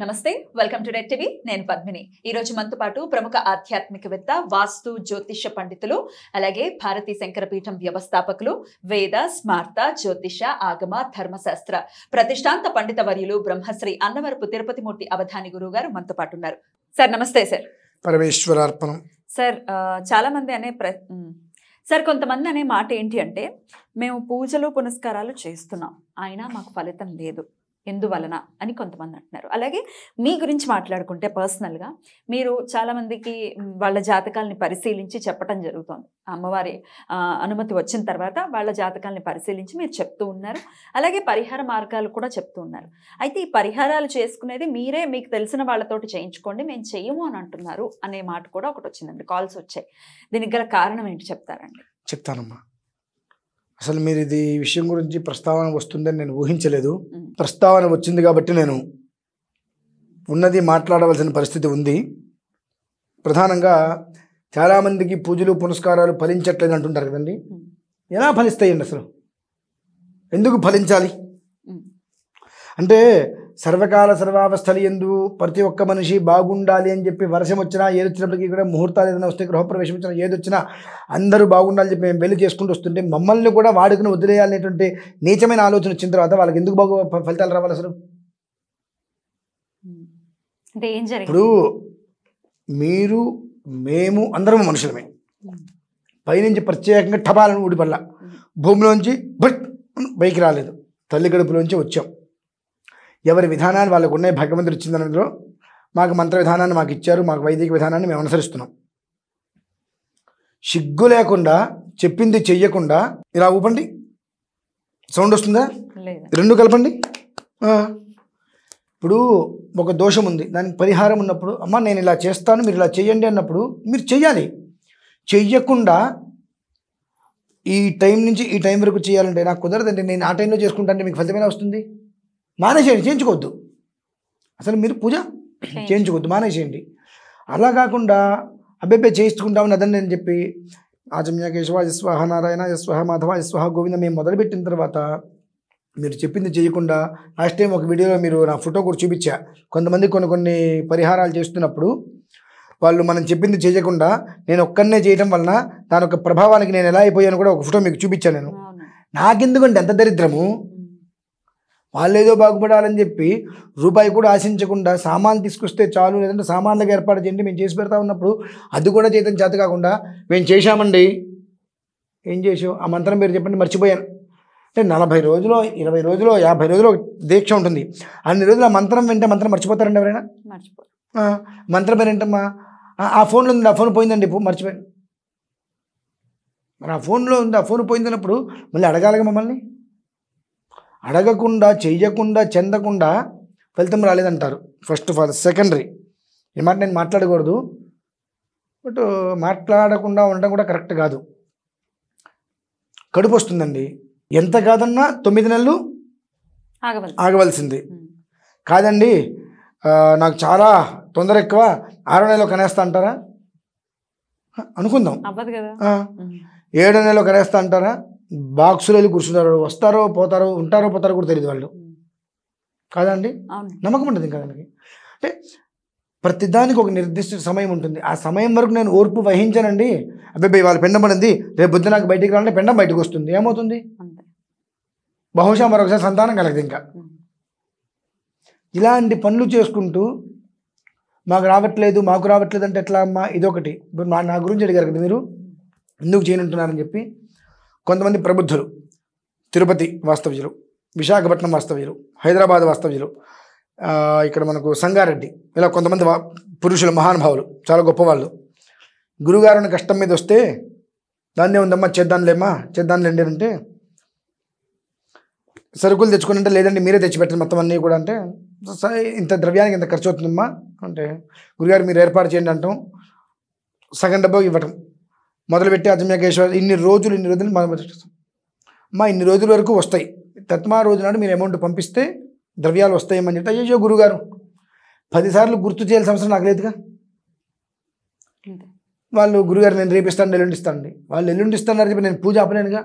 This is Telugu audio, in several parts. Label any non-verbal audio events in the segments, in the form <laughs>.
నమస్తే వెల్కమ్ టు రెడ్ టీవీ నేను పద్మిని ఈ రోజు మనతో పాటు ప్రముఖ ఆధ్యాత్మికవేత్త వాస్తు జ్యోతిష పండితులు అలాగే భారతీ శంకరపీఠం వ్యవస్థాపకులు వేద స్మార్త జ్యోతిష ఆగమ ధర్మశాస్త్ర ప్రతిష్టాంత పండిత వర్యులు బ్రహ్మశ్రీ అన్నవరపు తిరుపతిమూర్తి అవధాని గురువు గారు మనతో పాటు ఉన్నారు సార్ నమస్తే సార్ పరమేశ్వరార్పణం సార్ చాలా మంది అనే ప్ర సార్ కొంతమంది అనే మాట ఏంటి అంటే మేము పూజలు పునస్కారాలు చేస్తున్నాం అయినా మాకు ఫలితం లేదు ఎందువలన అని కొంతమంది అంటున్నారు అలాగే మీ గురించి మాట్లాడుకుంటే పర్సనల్గా మీరు చాలామందికి వాళ్ళ జాతకాలని పరిశీలించి చెప్పడం జరుగుతుంది అమ్మవారి అనుమతి వచ్చిన తర్వాత వాళ్ళ జాతకాలని పరిశీలించి మీరు చెప్తూ ఉన్నారు అలాగే పరిహార మార్గాలు కూడా చెప్తూ ఉన్నారు అయితే ఈ పరిహారాలు చేసుకునేది మీరే మీకు తెలిసిన వాళ్ళతోటి చేయించుకోండి మేము చెయ్యము అని అంటున్నారు అనే మాట కూడా ఒకటి వచ్చిందండి కాల్స్ వచ్చాయి దీనికి గల కారణం ఏంటి చెప్తారండి చెప్తానమ్మా అసలు మీరు ఇది ఈ విషయం గురించి ప్రస్తావన వస్తుందని నేను ఊహించలేదు ప్రస్తావన వచ్చింది కాబట్టి నేను ఉన్నది మాట్లాడవలసిన పరిస్థితి ఉంది ప్రధానంగా చాలామందికి పూజలు పునస్కారాలు ఫలించట్లేదు అంటుంటారు కదండి ఎలా ఫలిస్తాయండి అసలు ఎందుకు ఫలించాలి అంటే సర్వకాల సర్వావస్థలు ఎందు ప్రతి ఒక్క మనిషి బాగుండాలి అని చెప్పి వర్షం వచ్చినా ఏది వచ్చినప్పటికీ కూడా ముహూర్తాలు ఏదైనా వస్తే గృహప్రవేశం వచ్చినా ఏది వచ్చినా అందరూ బాగుండాలని చెప్పి మేము వెళ్ళి చేసుకుంటూ వస్తుంటే మమ్మల్ని కూడా వాడుకుని వదిలేయాలనేటువంటి నీచమైన ఆలోచన వచ్చిన తర్వాత వాళ్ళకి ఎందుకు బాగు ఫలితాలు రావాలి అసలు ఇప్పుడు మీరు మేము అందరం మనుషులమే పైనుంచి ప్రత్యేకంగా టపాలను ఊడిపడ్లా భూమిలోంచి బట్ బైక్ రాలేదు తల్లి గడుపులోంచి వచ్చాం ఎవరి విధానాన్ని వాళ్ళకు ఉన్నాయి భగవంతుడు ఇచ్చిందనలో మాకు మంత్ర విధానాన్ని మాకు ఇచ్చారు మాకు వైదిక విధానాన్ని మేము అనుసరిస్తున్నాం సిగ్గు లేకుండా చెప్పింది చెయ్యకుండా ఇలా ఊపండి సౌండ్ వస్తుందా రెండు కలపండి ఇప్పుడు ఒక దోషం ఉంది దానికి పరిహారం ఉన్నప్పుడు అమ్మ నేను ఇలా చేస్తాను మీరు ఇలా చేయండి అన్నప్పుడు మీరు చెయ్యాలి చెయ్యకుండా ఈ టైం నుంచి ఈ టైం వరకు చేయాలంటే నాకు కుదరదండి నేను ఆ టైంలో చేసుకుంటానంటే మీకు ఫలితమైన వస్తుంది మానేసేయండి చేయించుకోవద్దు అసలు మీరు పూజ చేయించుకోవద్దు మానేసేయండి అలా కాకుండా అబ్బెబ్బే చేయించుకుంటామని అదని నేను చెప్పి ఆచమ్య కేశవ యశ్వహ నారాయణ యశ్వహ మాధవ యశ్వహ గోవింద మేము మొదలుపెట్టిన తర్వాత మీరు చెప్పింది చేయకుండా లాస్ట్ టైం ఒక వీడియోలో మీరు నా ఫోటో కూడా చూపించా కొంతమంది కొన్ని కొన్ని పరిహారాలు చేస్తున్నప్పుడు వాళ్ళు మనం చెప్పింది చేయకుండా నేను ఒక్కనే చేయడం వలన దాని యొక్క ప్రభావానికి నేను ఎలా అయిపోయాను కూడా ఒక ఫోటో మీకు చూపించాను నేను నాకెందుకంటే ఎంత దరిద్రము వాళ్ళు ఏదో బాగుపడాలని చెప్పి రూపాయి కూడా ఆశించకుండా సామాన్ తీసుకొస్తే చాలు లేదంటే సామాన్లకు ఏర్పాటు చేయండి మేము చేసి పెడతా ఉన్నప్పుడు అది కూడా చేతం చేత కాకుండా మేము చేశామండి ఏం చేసావు ఆ మంత్రం పేరు చెప్పండి మర్చిపోయాను అంటే నలభై రోజులు ఇరవై రోజులు యాభై రోజులు దీక్ష ఉంటుంది అన్ని రోజులు ఆ మంత్రం వింటే మంత్రం మర్చిపోతారండి ఎవరైనా మంత్రం పేరు ఏంటమ్మా ఆ ఫోన్లో ఉంది ఆ ఫోన్ పోయిందండి మర్చిపోయాను మరి ఆ ఫోన్లో ఉంది ఆ ఫోన్ పోయిందన్నప్పుడు మళ్ళీ అడగాలిగా మమ్మల్ని అడగకుండా చెయ్యకుండా చెందకుండా ఫలితం రాలేదంటారు ఫస్ట్ ఆఫ్ ఆల్ సెకండరీ ఈ మాట నేను మాట్లాడకూడదు బట్ మాట్లాడకుండా ఉండడం కూడా కరెక్ట్ కాదు కడుపు వస్తుందండి ఎంత కాదన్నా తొమ్మిది నెలలు ఆగవలసింది కాదండి నాకు చాలా తొందర ఎక్కువ ఆరో నెలలో కనేస్తా అంటారా అనుకుందాం ఏడో నెలలో కనేస్తా అంటారా బాక్సులు వెళ్ళి కూర్చున్నారు వస్తారో పోతారో ఉంటారో పోతారో కూడా తెలియదు వాళ్ళు కాదండి నమ్మకం ఉంటుంది ఇంకా దానికి అంటే ప్రతిదానికి ఒక నిర్దిష్ట సమయం ఉంటుంది ఆ సమయం వరకు నేను ఓర్పు వహించానండి అబ్బాయి వాళ్ళ పెండం పడింది రేపు బుద్ధి నాకు బయటికి రావాలంటే పెండం బయటకు వస్తుంది ఏమవుతుంది బహుశా మరొకసారి సంతానం కలగదు ఇంకా ఇలాంటి పనులు చేసుకుంటూ మాకు రావట్లేదు మాకు రావట్లేదు అంటే ఎట్లా అమ్మా ఇదొకటి ఇప్పుడు మా నా గురించి అడిగారు కదా మీరు ఎందుకు చేయనుంటున్నారని చెప్పి కొంతమంది ప్రబుద్ధులు తిరుపతి వాస్తవ్యులు విశాఖపట్నం వాస్తవ్యులు హైదరాబాద్ వాస్తవ్యులు ఇక్కడ మనకు సంగారెడ్డి ఇలా కొంతమంది పురుషులు మహానుభావులు చాలా గొప్పవాళ్ళు గురుగారిని కష్టం మీద వస్తే దాన్ని ఉందమ్మా చేద్దాంలేమ్మా చేద్దాంలేండి అంటే సరుకులు అంటే లేదండి మీరే తెచ్చిపెట్టండి మొత్తం అన్నీ కూడా అంటే ఇంత ద్రవ్యానికి ఇంత ఖర్చు అవుతుందమ్మా అంటే గురుగారు మీరు ఏర్పాటు చేయండి అంటాం సగం డబ్బా ఇవ్వటం మొదలుపెట్టి అజమయకేశ్వర ఇన్ని రోజులు ఇన్ని రోజులు మనం మా ఇన్ని రోజుల వరకు వస్తాయి తత్మా రోజు నాడు మీరు అమౌంట్ పంపిస్తే ద్రవ్యాలు వస్తాయని చెప్తే అయ్యో గురుగారు పదిసార్లు గుర్తు చేయాల్సిన అవసరం నాకు లేదుగా వాళ్ళు గురుగారు నేను రేపిస్తాను ఎల్లుండి ఇస్తానండి వాళ్ళు ఎల్లుండి ఇస్తానని చెప్పి నేను పూజ ఆపలేనుగా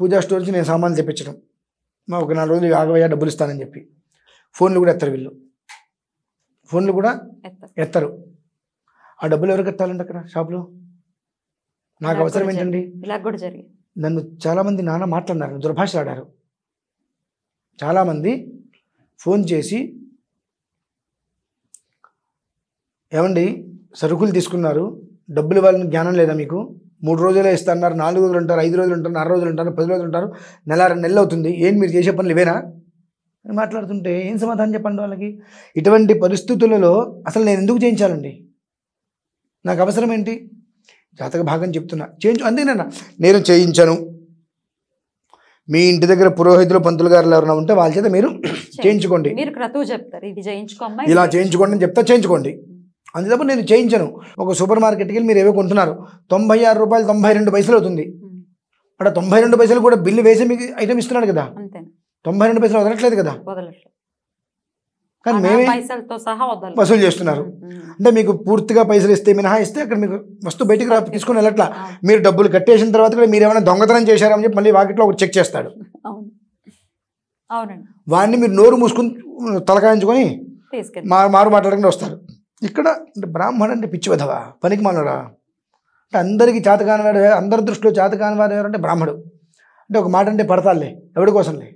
పూజా స్టోర్ నుంచి నేను సామాన్లు తెప్పించడం మా ఒక నాలుగు రోజులు ఆగవయ్యా డబ్బులు ఇస్తానని చెప్పి ఫోన్లు కూడా ఎత్తరు వీళ్ళు ఫోన్లు కూడా ఎత్తరు ఆ డబ్బులు ఎవరు కట్టాలండి అక్కడ షాప్లో నాకు అవసరం ఏంటండి నన్ను చాలామంది నాన్న మాట్లాడినారు దుర్భాషలాడారు ఆడారు చాలామంది ఫోన్ చేసి ఏమండి సరుకులు తీసుకున్నారు డబ్బులు ఇవ్వాలని జ్ఞానం లేదా మీకు మూడు రోజులే ఇస్తున్నారు నాలుగు రోజులు ఉంటారు ఐదు రోజులు ఉంటారు నాలుగు రోజులు ఉంటారు పది రోజులు ఉంటారు నెల నెల అవుతుంది ఏం మీరు చేసే పనులు ఇవేనా అని మాట్లాడుతుంటే ఏం సమాధానం చెప్పండి వాళ్ళకి ఇటువంటి పరిస్థితులలో అసలు నేను ఎందుకు చేయించాలండి నాకు అవసరం ఏంటి జాతక భాగం చెప్తున్నా చేయించు అందుకేనన్నా నేను చేయించను మీ ఇంటి దగ్గర పురోహితులు పంతులు గారు ఎవరైనా ఉంటే వాళ్ళ చేత మీరు చేయించుకోండి మీరు క్రతువు చెప్తారు ఇది చేయించుకోమ్మా ఇలా చేయించుకోండి అని చెప్తా చేయించుకోండి అంతే నేను చేయించను ఒక సూపర్ మార్కెట్కి వెళ్ళి మీరు ఏవో కొంటున్నారు తొంభై ఆరు రూపాయలు తొంభై రెండు పైసలు అవుతుంది అక్కడ తొంభై రెండు పైసలు కూడా బిల్లు వేసి మీకు ఐటమ్ ఇస్తున్నాడు కదా తొంభై రెండు పైసలు వదలట్లేదు కదా కానీ మేమే వసూలు చేస్తున్నారు అంటే మీకు పూర్తిగా పైసలు ఇస్తే మినహా ఇస్తే అక్కడ మీకు వస్తువు బయటకు రా తీసుకుని వెళ్ళట్లా మీరు డబ్బులు కట్టేసిన తర్వాత కూడా మీరు ఏమైనా దొంగతనం చేశారని చెప్పి మళ్ళీ వాకిట్లో ఒకటి చెక్ చేస్తాడు వాడిని మీరు నోరు మూసుకుని తలకాయించుకొని మారు మారు మాట్లాడకుండా వస్తారు ఇక్కడ బ్రాహ్మణ్ అంటే పిచ్చి వధవా పనికి మాలడా అంటే అందరికీ వాడు అందరి దృష్టిలో చేతకానివాడు ఎవరంటే బ్రాహ్మడు అంటే ఒక మాట అంటే పడతాలే ఎవడి కోసంలే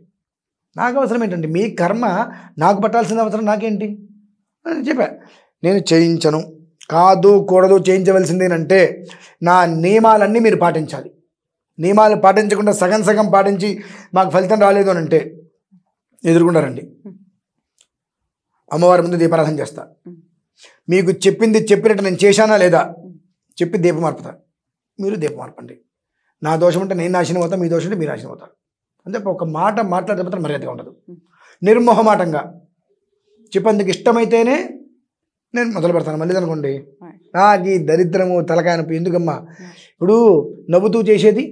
నాకు అవసరం ఏంటంటే మీ కర్మ నాకు పట్టాల్సిన అవసరం నాకేంటి అని చెప్పా నేను చేయించను కాదు కూడదు చేయించవలసిందేనంటే నా నియమాలన్నీ మీరు పాటించాలి నియమాలు పాటించకుండా సగం సగం పాటించి మాకు ఫలితం రాలేదు అని అంటే ఎదుర్కొంటారండి అమ్మవారి ముందు దీపారాధన చేస్తా మీకు చెప్పింది చెప్పినట్టు నేను చేశానా లేదా చెప్పి దీపం మార్పుతా మీరు దీపం మార్పండి నా దోషం అంటే నేను నాశనం అవుతా మీ దోషం అంటే మీరు నాశనం అవుతారు అంటే ఒక మాట మాట్లాడితే మాత్రం మర్యాదగా ఉండదు నిర్మోహమాటంగా చెప్పేందుకు ఇష్టమైతేనే నేను మొదలు పెడతాను మళ్ళీ అనుకోండి నాకు ఈ దరిద్రము తలకాయనపు ఎందుకమ్మా ఇప్పుడు నవ్వుతూ చేసేది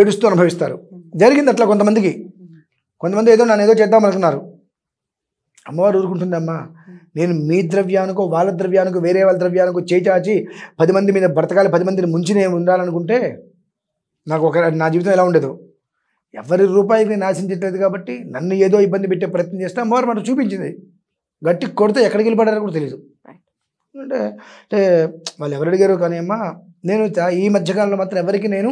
ఏడుస్తూ అనుభవిస్తారు జరిగింది అట్లా కొంతమందికి కొంతమంది ఏదో నన్ను ఏదో చేద్దాం అనుకున్నారు అమ్మవారు ఊరుకుంటుందమ్మా నేను మీ ద్రవ్యానికో వాళ్ళ ద్రవ్యానికో వేరే వాళ్ళ ద్రవ్యానికో చేచాచి పది మంది మీద బ్రతకాలి పది మందిని ముంచి నేను ఉండాలనుకుంటే నాకు ఒక నా జీవితం ఎలా ఉండదు ఎవరి రూపాయికి నేను ఆశించట్లేదు కాబట్టి నన్ను ఏదో ఇబ్బంది పెట్టే ప్రయత్నం చేస్తాం అమ్మవారు మనకు చూపించింది గట్టి కొడితే ఎక్కడికి వెళ్ళిపడారో కూడా తెలియదు అంటే అంటే వాళ్ళు ఎవరు అడిగారు కానీ అమ్మా నేను ఈ మధ్యకాలంలో మాత్రం ఎవరికి నేను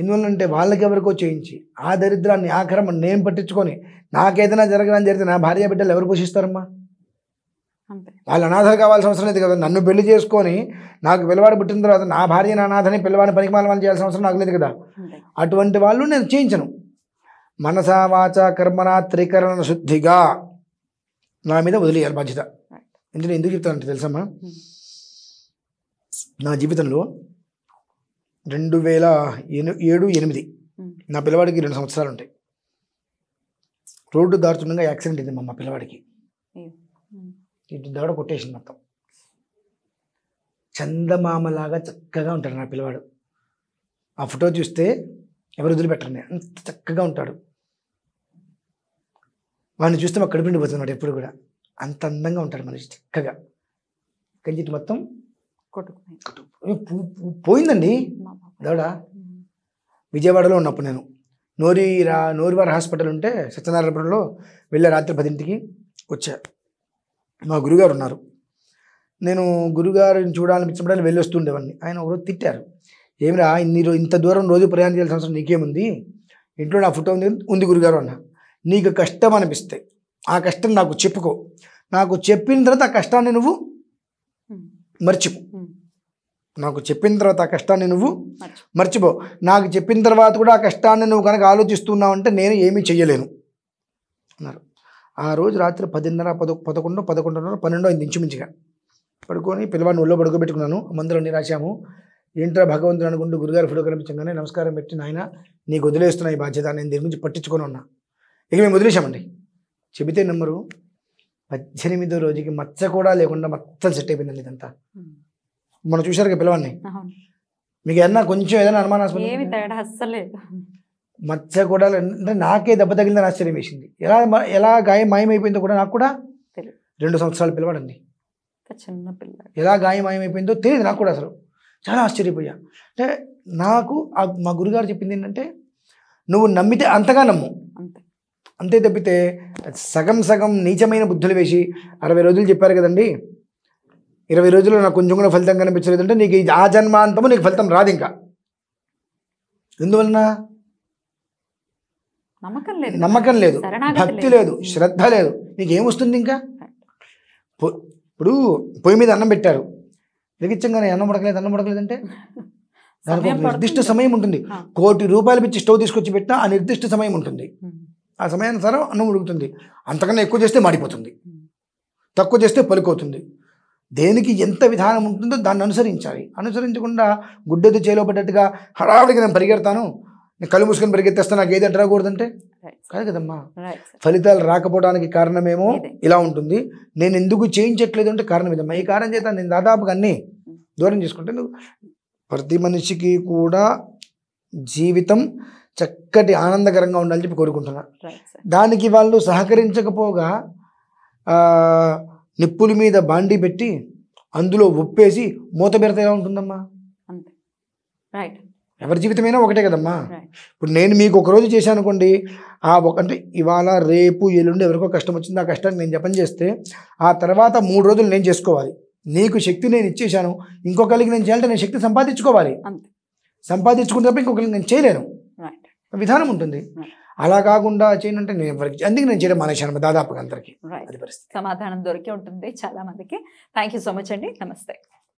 ఎందువల్ల అంటే వాళ్ళకి ఎవరికో చేయించి ఆ దరిద్రాన్ని ఆక్రమణ నేను పట్టించుకొని నాకేదైనా జరగడం జరిగితే నా భార్య బిడ్డలు ఎవరు పోషిస్తారమ్మా వాళ్ళు అనాథలు కావాల్సిన అవసరం లేదు కదా నన్ను పెళ్లి చేసుకొని నాకు పిల్లవాడు పుట్టిన తర్వాత నా భార్య అనాథని పిల్లవాడిని పనికిమాలని చేయాల్సిన అవసరం నాకు లేదు కదా అటువంటి వాళ్ళు నేను చేయించను మనసా వాచ కర్మన త్రికరణ శుద్ధిగా నా మీద వదిలేయాలి బాధ్యత ఎందుకు ఎందుకు చెప్తానంటే తెలుసమ్మా hmm. నా జీవితంలో రెండు వేల ఏడు ఎనిమిది hmm. నా పిల్లవాడికి రెండు సంవత్సరాలు ఉంటాయి రోడ్డు దారుతుండగా యాక్సిడెంట్ అయింది మా పిల్లవాడికి ఇటు దాడ కొట్టేసింది మొత్తం చందమామలాగా చక్కగా ఉంటాడు నా పిల్లవాడు ఆ ఫోటో చూస్తే ఎవరు వదిలిపెట్టరు అంత చక్కగా ఉంటాడు వాడిని చూస్తే మాకు కడుపుండిపోతున్నాడు ఎప్పుడు కూడా అంత అందంగా ఉంటాడు మనిషి చక్కగా కంచిటి మొత్తం పోయిందండి దాడ విజయవాడలో ఉన్నప్పుడు నేను నోరి రా నోరివారి హాస్పిటల్ ఉంటే సత్యనారాయణపురంలో వెళ్ళే రాత్రి పదింటికి వచ్చా మా గురుగారు ఉన్నారు నేను గురుగారిని చూడాలనిపించినప్పుడు వెళ్ళి వస్తుండేవాడిని ఆయన ఒకరోజు తిట్టారు ఏమిరా ఇన్ని ఇంత దూరం రోజు ప్రయాణం చేయాల్సిన అవసరం నీకేముంది ఇంట్లో నా ఫోటో ఉంది ఉంది గురుగారు అన్న నీకు కష్టం అనిపిస్తే ఆ కష్టం నాకు చెప్పుకో నాకు చెప్పిన తర్వాత ఆ కష్టాన్ని నువ్వు మర్చిపో నాకు చెప్పిన తర్వాత ఆ కష్టాన్ని నువ్వు మర్చిపో నాకు చెప్పిన తర్వాత కూడా ఆ కష్టాన్ని నువ్వు కనుక ఆలోచిస్తున్నావు అంటే నేను ఏమీ చెయ్యలేను అన్నారు ఆ రోజు రాత్రి పదిన్నర పద పదకొండు పదకొండున్నర పన్నెండో అయింది ఇంచుమించుగా పడుకొని పిల్లవాడిని ఒళ్ళో పడుకోబెట్టుకున్నాను మందులన్నీ రాశాము ఏంట్రా భగవంతుడు అనుకుంటూ గురుగారు ఫోటో కనిపించగానే నమస్కారం పెట్టి నాయన నీకు వదిలేస్తున్నా ఈ బాధ్యత నేను దీని నుంచి పట్టించుకొని ఉన్నా ఇక మేము వదిలేసామండి చెబితే నెంబరు పద్దెనిమిదో రోజుకి మచ్చ కూడా లేకుండా మొత్తం సెట్ అయిపోయిందండి ఇదంతా మనం చూశారు పిల్లవాడిని మీకు ఏదన్నా కొంచెం ఏదైనా అనుమానాస్పదం మచ్చ కూడా అంటే నాకే దెబ్బ తగిలిందని ఆశ్చర్యం వేసింది ఎలా ఎలా గాయం మాయమైపోయిందో కూడా నాకు కూడా రెండు సంవత్సరాలు పిలవడండి చిన్న పిల్ల ఎలా గాయం మాయమైపోయిందో తెలియదు నాకు కూడా అసలు చాలా ఆశ్చర్యపోయా అంటే నాకు మా గురుగారు చెప్పింది ఏంటంటే నువ్వు నమ్మితే అంతగా నమ్ము అంతే తప్పితే సగం సగం నీచమైన బుద్ధులు వేసి అరవై రోజులు చెప్పారు కదండి ఇరవై రోజుల్లో నాకు కొంచెం కూడా ఫలితం కనిపించలేదంటే నీకు ఆ జన్మాంతము నీకు ఫలితం రాదు ఇంకా ఎందువలన నమ్మకం లేదు భక్తి లేదు శ్రద్ధ లేదు నీకేమొస్తుంది ఇంకా ఇప్పుడు పొయ్యి మీద అన్నం పెట్టారు వెగిచ్చంగానే అన్నం ఉడకలేదు అన్నం ఉడకలేదంటే <laughs> దానికి నిర్దిష్ట సమయం ఉంటుంది కోటి రూపాయలు పిచ్చి స్టవ్ తీసుకొచ్చి పెట్టినా ఆ నిర్దిష్ట సమయం ఉంటుంది hmm. ఆ సమయానుసారం అన్నం ఉడుకుతుంది అంతకన్నా ఎక్కువ చేస్తే మాడిపోతుంది hmm. తక్కువ చేస్తే పలుకవుతుంది దేనికి ఎంత విధానం ఉంటుందో దాన్ని అనుసరించాలి అనుసరించకుండా గుడ్డది చేలో పడ్డట్టుగా హడావిడిగా నేను పరిగెడతాను నేను కళ్ళు మూసుకొని పరిగెత్తేస్తా నాకు ఏది అడ్డరాకూడదంటే కాదు కదమ్మా ఫలితాలు రాకపోవడానికి కారణమేమో ఇలా ఉంటుంది నేను ఎందుకు చేయించట్లేదు అంటే కారణం ఇదమ్మా ఈ కారణం చేత నేను దాదాపుగా అన్నీ దూరం చేసుకుంటే ప్రతి మనిషికి కూడా జీవితం చక్కటి ఆనందకరంగా ఉండాలని చెప్పి కోరుకుంటున్నాను దానికి వాళ్ళు సహకరించకపోగా నిప్పుల మీద బాండి పెట్టి అందులో ఉప్పేసి మూత ఎలా ఉంటుందమ్మా రైట్ ఎవరి జీవితమైనా ఒకటే కదమ్మా ఇప్పుడు నేను మీకు ఒకరోజు చేశాను అనుకోండి ఆ ఒక అంటే ఇవాళ రేపు ఎల్లుండి ఎవరికో కష్టం వచ్చింది ఆ కష్టాన్ని నేను జపం చేస్తే ఆ తర్వాత మూడు రోజులు నేను చేసుకోవాలి నీకు శక్తి నేను ఇచ్చేశాను ఇంకొకరికి నేను చేయాలంటే నేను శక్తి సంపాదించుకోవాలి సంపాదించుకుంటే తప్ప ఇంకొకరికి నేను చేయలేను విధానం ఉంటుంది అలా కాకుండా చేయనంటే నేను ఎవరికి అందుకే నేను చేయడం మానేశాను దాదాపుగా అందరికీ సమాధానం దొరికి ఉంటుంది చాలా మందికి థ్యాంక్ యూ సో మచ్ అండి నమస్తే